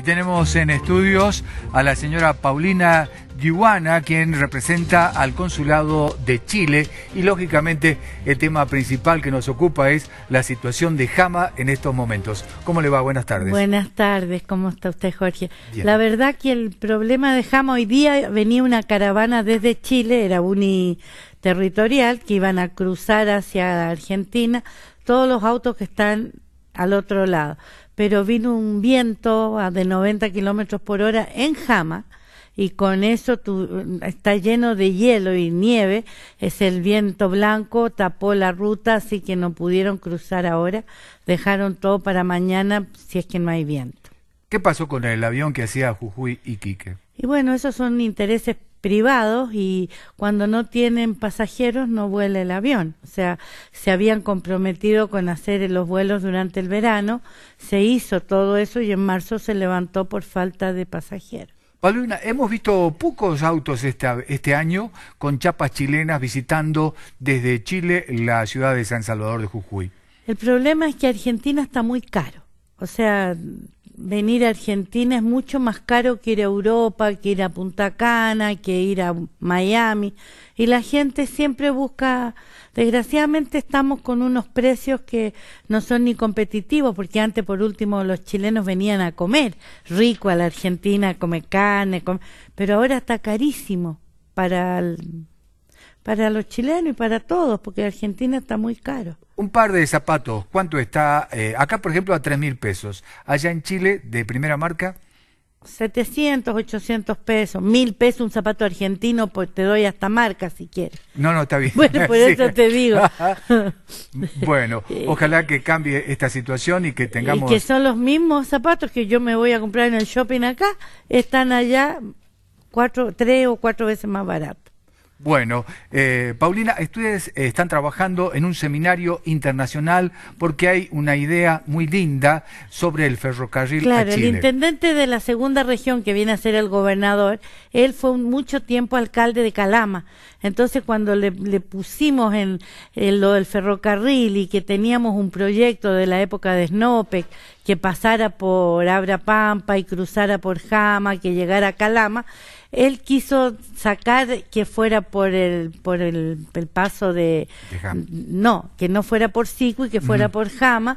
Y tenemos en estudios a la señora Paulina Giwana, quien representa al Consulado de Chile. Y lógicamente el tema principal que nos ocupa es la situación de Jama en estos momentos. ¿Cómo le va? Buenas tardes. Buenas tardes, ¿cómo está usted, Jorge? La verdad que el problema de Jama hoy día venía una caravana desde Chile, era territorial que iban a cruzar hacia Argentina todos los autos que están al otro lado pero vino un viento de 90 kilómetros por hora en Jama y con eso está lleno de hielo y nieve, es el viento blanco, tapó la ruta, así que no pudieron cruzar ahora, dejaron todo para mañana si es que no hay viento. ¿Qué pasó con el avión que hacía Jujuy y Quique? Y bueno, esos son intereses privados y cuando no tienen pasajeros no vuela el avión. O sea, se habían comprometido con hacer los vuelos durante el verano, se hizo todo eso y en marzo se levantó por falta de pasajeros. Paulina, hemos visto pocos autos este, este año con chapas chilenas visitando desde Chile la ciudad de San Salvador de Jujuy. El problema es que Argentina está muy caro. O sea, venir a Argentina es mucho más caro que ir a Europa, que ir a Punta Cana, que ir a Miami. Y la gente siempre busca, desgraciadamente estamos con unos precios que no son ni competitivos, porque antes por último los chilenos venían a comer rico a la Argentina, a comer carne, pero ahora está carísimo para el para los chilenos y para todos, porque Argentina está muy caro. Un par de zapatos, ¿cuánto está? Eh, acá, por ejemplo, a tres mil pesos. Allá en Chile, de primera marca. 700, 800 pesos, mil pesos un zapato argentino, pues te doy hasta marca si quieres. No, no, está bien. Bueno, por eso te digo. bueno, eh. ojalá que cambie esta situación y que tengamos... Y que son los mismos zapatos que yo me voy a comprar en el shopping acá, están allá cuatro, tres o cuatro veces más baratos. Bueno, eh, Paulina, ustedes eh, están trabajando en un seminario internacional porque hay una idea muy linda sobre el ferrocarril. Claro, el intendente de la segunda región que viene a ser el gobernador, él fue mucho tiempo alcalde de Calama. Entonces, cuando le, pusimos en, lo del ferrocarril y que teníamos un proyecto de la época de Snopec que pasara por Abra Pampa y cruzara por Jama, que llegara a Calama, él quiso sacar que fuera por el por el, paso de, no que no fuera por Sicu y que fuera por Jama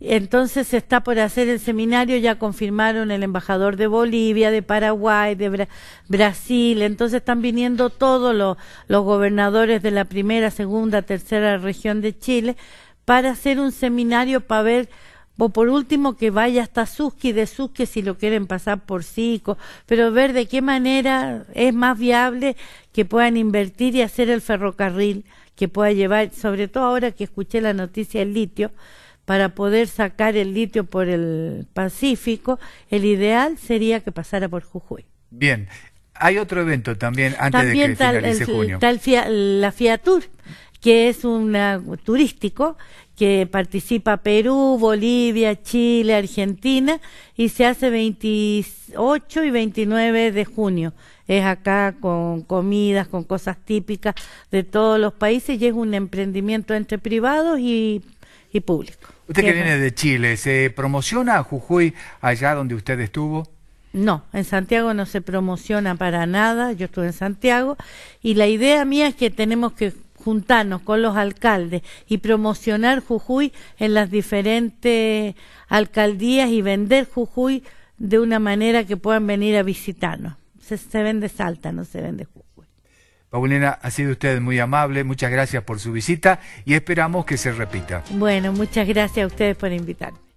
entonces está por hacer el seminario, ya confirmaron el embajador de Bolivia, de Paraguay, de Brasil, entonces están viniendo todos los, gobernadores de la primera, segunda, tercera región de Chile para hacer un seminario para ver o por último que vaya hasta y de Susque si lo quieren pasar por Sico. pero ver de qué manera es más viable que puedan invertir y hacer el ferrocarril que pueda llevar, sobre todo ahora que escuché la noticia del litio, para poder sacar el litio por el Pacífico, el ideal sería que pasara por Jujuy. Bien, hay otro evento también antes de que tal, finalice junio. Tal la Fiatur que es un turístico que participa Perú, Bolivia, Chile, Argentina y se hace 28 y 29 de junio. Es acá con comidas, con cosas típicas de todos los países y es un emprendimiento entre privados y, y público. Usted que viene de Chile, ¿se promociona a Jujuy allá donde usted estuvo? No, en Santiago no se promociona para nada, yo estuve en Santiago y la idea mía es que tenemos que juntarnos con los alcaldes y promocionar Jujuy en las diferentes alcaldías y vender Jujuy de una manera que puedan venir a visitarnos. Se, vende Salta, no se vende Jujuy. Paulina, ha sido usted muy amable, muchas gracias por su visita y esperamos que se repita. Bueno, muchas gracias a ustedes por invitarme.